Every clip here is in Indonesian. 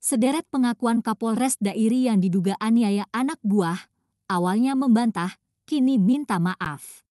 Sederet pengakuan Kapolres Dairi yang diduga aniaya anak buah, awalnya membantah, kini minta maaf.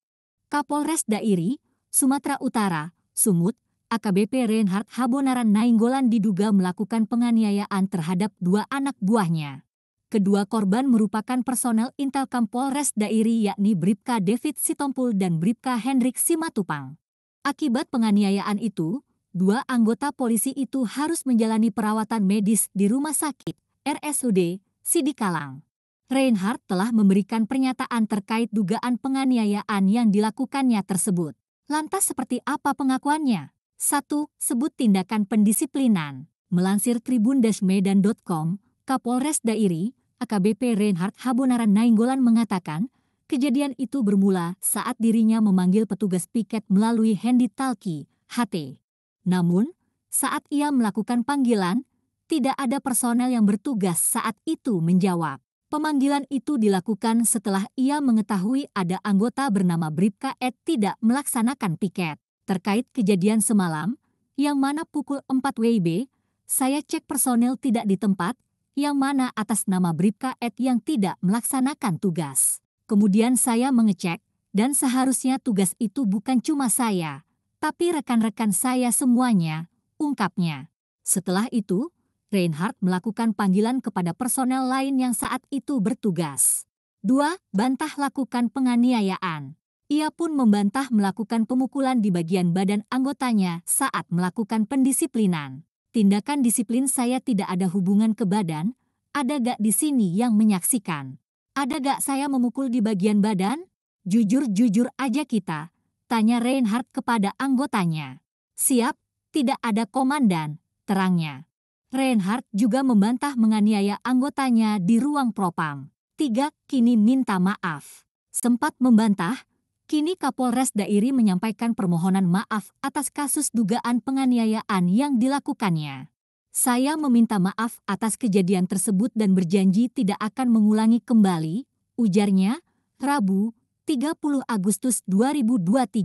Kapolres Dairi, Sumatera Utara, Sumut, AKBP Reinhard Habonaran Nainggolan diduga melakukan penganiayaan terhadap dua anak buahnya. Kedua korban merupakan personel Intel Kapolres Dairi yakni Bripka David Sitompul dan Bripka Hendrik Simatupang. Akibat penganiayaan itu, dua anggota polisi itu harus menjalani perawatan medis di rumah sakit RSUD Sidikalang. Reinhardt telah memberikan pernyataan terkait dugaan penganiayaan yang dilakukannya tersebut. Lantas seperti apa pengakuannya? Satu, Sebut tindakan pendisiplinan. Melansir tribun-medan.com, Kapolres Dairi, AKBP Reinhardt Habonaran Nainggolan mengatakan, kejadian itu bermula saat dirinya memanggil petugas piket melalui handy talkie, HT. Namun, saat ia melakukan panggilan, tidak ada personel yang bertugas saat itu menjawab. Pemanggilan itu dilakukan setelah ia mengetahui ada anggota bernama Bripka Ed tidak melaksanakan piket. Terkait kejadian semalam, yang mana pukul 4 WIB, saya cek personel tidak di tempat, yang mana atas nama Bripka Ed yang tidak melaksanakan tugas. Kemudian saya mengecek, dan seharusnya tugas itu bukan cuma saya, tapi rekan-rekan saya semuanya, ungkapnya. Setelah itu, Reinhardt melakukan panggilan kepada personel lain yang saat itu bertugas. Dua, Bantah lakukan penganiayaan. Ia pun membantah melakukan pemukulan di bagian badan anggotanya saat melakukan pendisiplinan. Tindakan disiplin saya tidak ada hubungan ke badan, ada gak di sini yang menyaksikan? Ada gak saya memukul di bagian badan? Jujur-jujur aja kita, Tanya Reinhardt kepada anggotanya. Siap, tidak ada komandan, terangnya. Reinhardt juga membantah menganiaya anggotanya di ruang propam. Tiga, kini minta maaf. Sempat membantah, kini Kapolres Dairi menyampaikan permohonan maaf atas kasus dugaan penganiayaan yang dilakukannya. Saya meminta maaf atas kejadian tersebut dan berjanji tidak akan mengulangi kembali, ujarnya, Rabu, 30 Agustus 2023.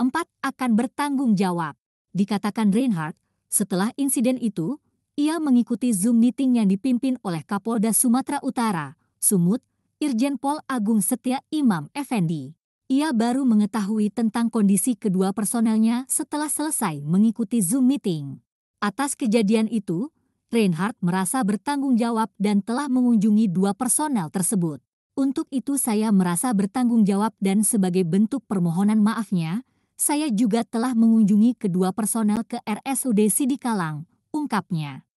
Empat akan bertanggung jawab. Dikatakan Reinhardt, setelah insiden itu, ia mengikuti Zoom meeting yang dipimpin oleh Kapolda Sumatera Utara, Sumut, Irjen Pol Agung Setia Imam Effendi. Ia baru mengetahui tentang kondisi kedua personelnya setelah selesai mengikuti Zoom meeting. Atas kejadian itu, Reinhardt merasa bertanggung jawab dan telah mengunjungi dua personel tersebut. Untuk itu saya merasa bertanggung jawab dan sebagai bentuk permohonan maafnya, saya juga telah mengunjungi kedua personel ke RSUD Sidikalang, ungkapnya.